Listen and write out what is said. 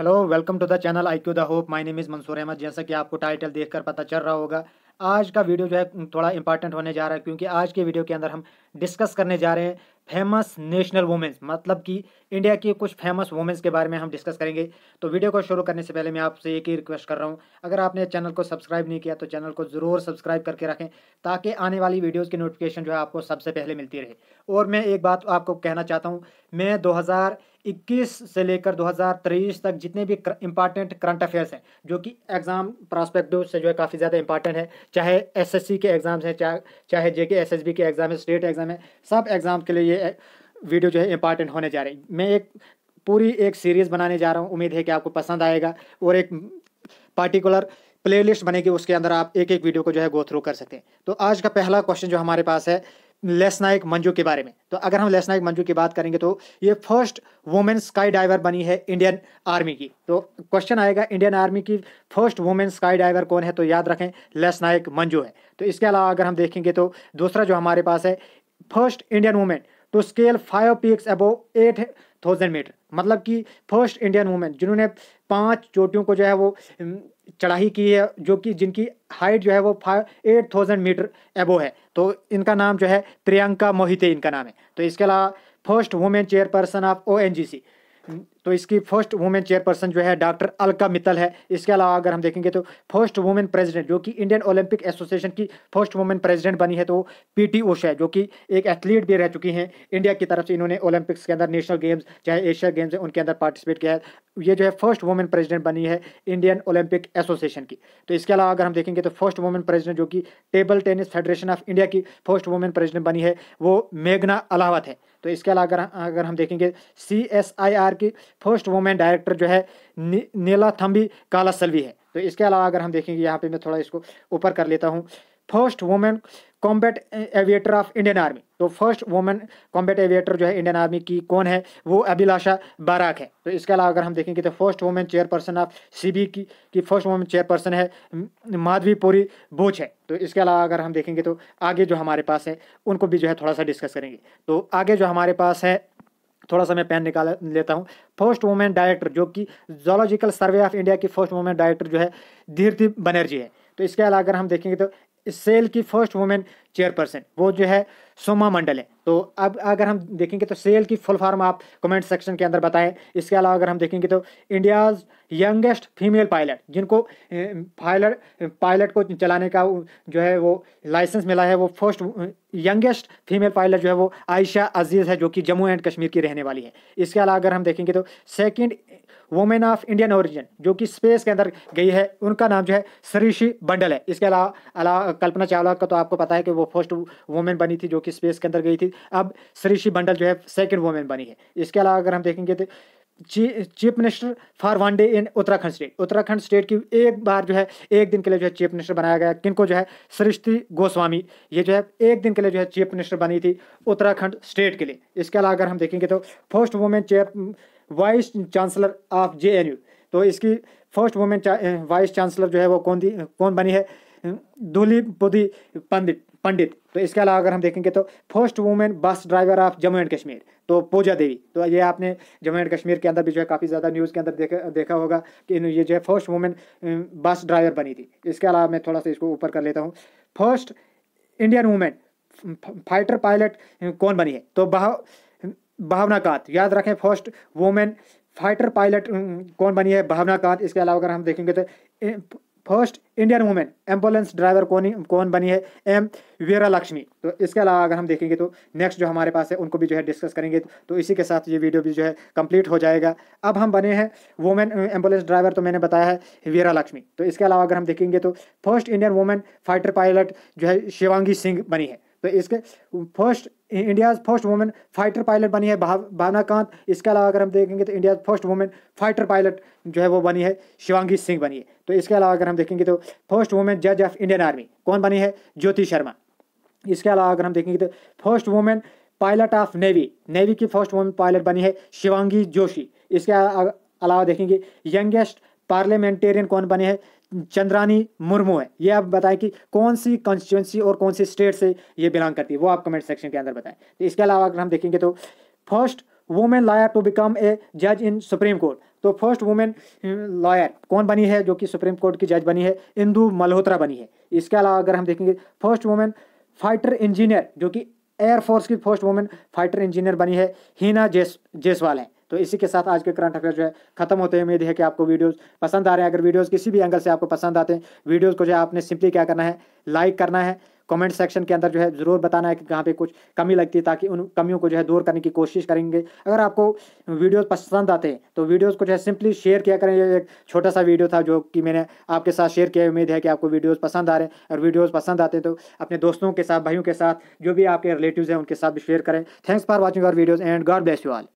hello welcome to the channel I Q the hope my name is Mansoor Ahmad जैसा कि आपको title देखकर पता चल रहा होगा आज का वीडियो जो है थोड़ा इंपॉर्टेंट होने जा रहा है क्योंकि आज के वीडियो के अंदर हम डिस्कस करने जा रहे हैं फेमस नेशनल वुमेंस मतलब कि इंडिया की कुछ फेमस वुमेंस के बारे में हम डिस्कस करेंगे तो वीडियो को शुरू करने से पहले मैं आपसे एक ही रिक्वेस्ट कर रहा हूँ अगर आपने चैनल को सब्सक्राइब नहीं किया तो चैनल को ज़रूर सब्सक्राइब करके रखें ताकि आने वाली वीडियोज़ की नोटिफिकेशन जो है आपको सबसे पहले मिलती रहे और मैं एक बात आपको कहना चाहता हूँ मैं दो 2021 से लेकर 2023 तक जितने भी इंपॉर्टेंट करंट अफेयर्स हैं जो कि एग्ज़ाम प्रॉस्पेक्टिव से जो है काफ़ी ज़्यादा इंपॉर्टेंट है चाहे एसएससी के एग्ज़ाम्स हैं चाहे चाहे जे के एस के एग्ज़ाम है स्टेट एग्ज़ाम है सब एग्ज़ाम के लिए ये वीडियो जो है इंपॉर्टेंट होने जा रही है मैं एक पूरी एक सीरीज़ बनाने जा रहा हूँ उम्मीद है कि आपको पसंद आएगा और एक पार्टिकुलर प्लेलिस्ट बनेगी उसके अंदर आप एक एक वीडियो को जो है गो थ्रू कर सकते हैं तो आज का पहला क्वेश्चन जो हमारे पास है लेस नायक मंजू के बारे में तो अगर हम लेस नायक मंजू की बात करेंगे तो ये फर्स्ट वुमेन स्काई डाइवर बनी है इंडियन आर्मी की तो क्वेश्चन आएगा इंडियन आर्मी की फर्स्ट वुमेन स्काई डाइवर कौन है तो याद रखें लेस नायक मंजू है तो इसके अलावा अगर हम देखेंगे तो दूसरा जो हमारे पास है first Indian women to scale five peaks above eight thousand metre मतलब कि फर्स्ट इंडियन वुमेन जिन्होंने पांच चोटियों को जो है वो चढ़ाई की है जो कि जिनकी हाइट जो है वो फाइव एट थाउजेंड मीटर एबो है तो इनका नाम जो है प्रियंका मोहिते इनका नाम है तो इसके अलावा first women chairperson of O N G C तो इसकी फर्स्ट वुमेन चेयरपर्सन जो है डॉक्टर अलका मित्तल है इसके अलावा अगर हम देखेंगे तो फर्स्ट वुमेन प्रेसिडेंट जो कि इंडियन ओलंपिक एसोसिएशन की फर्स्ट वुमेन प्रेसिडेंट बनी है तो टी ओशा है जो कि एक एथलीट भी रह चुकी हैं इंडिया की तरफ से इन्होंने ओलंपिक्स के अंदर नेशनल गेम्स चाहे एशिया गेम्स हैं उनके अंदर पार्टिसिपेट किया है ये जो है फर्स्ट वुमेन प्रेसिडेंट बनी है इंडियन ओलंपिक एसोसिएशन की तो इसके अलावा अगर हम देखेंगे तो फर्स्ट वुमेन प्रेसिडेंट जो कि table tennis federation of India की फर्स्ट वुमेन प्रेसिडेंट बनी है वो मेघना अलावत है तो इसके अलावा अगर अगर हम देखेंगे सी एस आई आर की फर्स्ट वुमेन डायरेक्टर जो है नी, नीला थम्बी कालासलवी है तो इसके अलावा अगर हम देखेंगे यहाँ पे मैं थोड़ा इसको ऊपर कर लेता हूँ first women combat aviator of Indian army तो फर्स्ट वुमेन कॉम्बैट एविएटर जो है इंडियन आर्मी की कौन है वो अभिलाषा बाराक है तो इसके अलावा अगर हम देखेंगे तो first women chairperson of C B की की फर्स्ट वुमेन चेयरपर्सन है माधवी पुरी बोच है तो इसके अलावा अगर हम देखेंगे तो आगे जो हमारे पास है उनको भी जो है थोड़ा सा डिस्कस करेंगे तो आगे जो हमारे पास है थोड़ा सा मैं पेन निकाल लेता हूँ फर्स्ट वुमेन डायरेक्टर जो कि जोलॉजिकल सर्वे ऑफ इंडिया की फर्स्ट वुमेन डायरेक्टर जो है धीरती बनर्जी है तो इसके अलावा अगर हम देखेंगे तो इस सेल की फर्स्ट वुमेन चेयरपर्सन वो जो है सोमा मंडल है तो अब अगर हम देखेंगे तो सेल की फुल फॉर्म आप कमेंट सेक्शन के अंदर बताएं इसके अलावा अगर हम देखेंगे तो इंडियाज यंगेस्ट फीमेल पायलट जिनको पायलट पायलट को चलाने का जो है वो लाइसेंस मिला है वो फर्स्ट यंगेस्ट फीमेल पायलट जो है वो आयशा अजीज़ है जो कि जम्मू एंड कश्मीर की रहने वाली है इसके अलावा अगर हम देखेंगे तो second women of Indian origin जो कि स्पेस के अंदर गई है उनका नाम जो है सरीशी बंडल है इसके अलावा अलावा कल्पना चावला का तो आपको पता है कि वो फर्स्ट वुमेन बनी थी जो कि स्पेस के अंदर गई थी अब सरीशी बंडल जो है सेकेंड वुमेन बनी है इसके अलावा अगर हम देखेंगे तो chief minister for one day in Uttarakhand state Uttarakhand state की एक बार जो है एक दिन के लिए जो है चीफ मिनिस्टर बनाया गया किनको जो है सृष्टि गोस्वामी ये जो है एक दिन के लिए जो है चीफ मिनिस्टर बनी थी उत्तराखंड स्टेट के लिए इसके अलावा अगर हम देखेंगे तो first women chair vice chancellor of J तो इसकी फर्स्ट वुमेन वाइस चांसलर जो है वो कौन थी कौन बनी है hmm, दूली पुदी पंडित पंडित तो इसके अलावा अगर हम देखेंगे तो first women bus driver of Jammu and Kashmir तो पूजा देवी तो ये आपने जम्मू एंड कश्मीर के अंदर भी जो है काफ़ी ज़्यादा न्यूज़ के अंदर देखा देखा होगा कि ये जो है फर्स्ट वुमेन बस ड्राइवर बनी थी इसके अलावा मैं थोड़ा सा इसको ऊपर कर लेता हूँ first Indian women fighter pilot कौन बनी है तो बहा भावना कांत याद रखें फर्स्ट वोमेन फाइटर पायलट कौन बनी है भावना कांत इसके अलावा अगर हम देखेंगे तो first Indian women ambulance driver कौन कौन बनी है एम वीरा लक्ष्मी तो इसके अलावा अगर हम देखेंगे तो नेक्स्ट जो हमारे पास है उनको भी जो है डिस्कस करेंगे तो इसी के साथ ये वीडियो भी जो है कंप्लीट हो जाएगा अब हम बने हैं वुमेन एम्बुलेंस ड्राइवर तो मैंने बताया है वीरा लक्ष्मी तो इसके अलावा अगर हम देखेंगे तो first Indian women fighter pilot जो है शिवांगी सिंह बनी है तो इसके first India's first women fighter pilot बनी है भावना कांत इसके अलावा अगर हम देखेंगे तो India's first women fighter pilot जो है वो बनी है शिवांगी सिंह बनी है तो इसके अलावा अगर हम देखेंगे तो फर्स्ट वुमेन जज ऑफ इंडियन आर्मी कौन बनी है ज्योति शर्मा इसके अलावा अगर हम देखेंगे तो first women pilot of navy navy की फर्स्ट वुमेन पायलट बनी है शिवांगी जोशी इसके अलावा देखेंगे यंगेस्ट पार्लियामेंटेरियन कौन बने हैं चंद्रानी मुर्मू है ये आप बताएं कि कौन सी कॉन्स्टिट्यूंसी और कौन सी स्टेट से ये बिलोंग करती है वो आप कमेंट सेक्शन के अंदर बताएं तो इसके अलावा अगर हम देखेंगे तो first women lawyer to become a जज इन सुप्रीम कोर्ट तो फर्स्ट वुमेन लॉयर कौन बनी है जो कि सुप्रीम कोर्ट की जज बनी है इंदू मल्होत्रा बनी है इसके अलावा अगर हम देखेंगे फर्स्ट वुमेन फाइटर इंजीनियर जो कि एयरफोर्स की फर्स्ट वुमेन फाइटर इंजीनियर बनी है हीना जेस जेसवाल है तो इसी के साथ आज के करंट अफेयर जो है खत्म होते हैं उम्मीद है कि आपको वीडियोस पसंद आ रहे हैं अगर वीडियोस किसी भी एंगल से आपको पसंद आते हैं वीडियोस को जो है आपने सिंपली क्या करना है लाइक करना है कमेंट सेक्शन के अंदर जो है ज़रूर बताना है कि कहाँ पे कुछ कमी लगती है ताकि उन कमियों को जो है दूर करने की कोशिश करेंगे अगर आपको वीडियोस पसंद आते हैं तो वीडियोस को जो है सिंपली शेयर किया करें ये एक छोटा सा वीडियो था जो कि मैंने आपके साथ शेयर किया उम्मीद है कि आपको वीडियोज़ पसंद आ रहे हैं और वीडियोज़ पसंद आते हैं तो अपने दोस्तों के साथ भाइयों के साथ जो भी आपके रिलेटिव हैं उनके साथ भी शेयर करें थैंक्स फॉर वॉचिंग और videos and God bless you all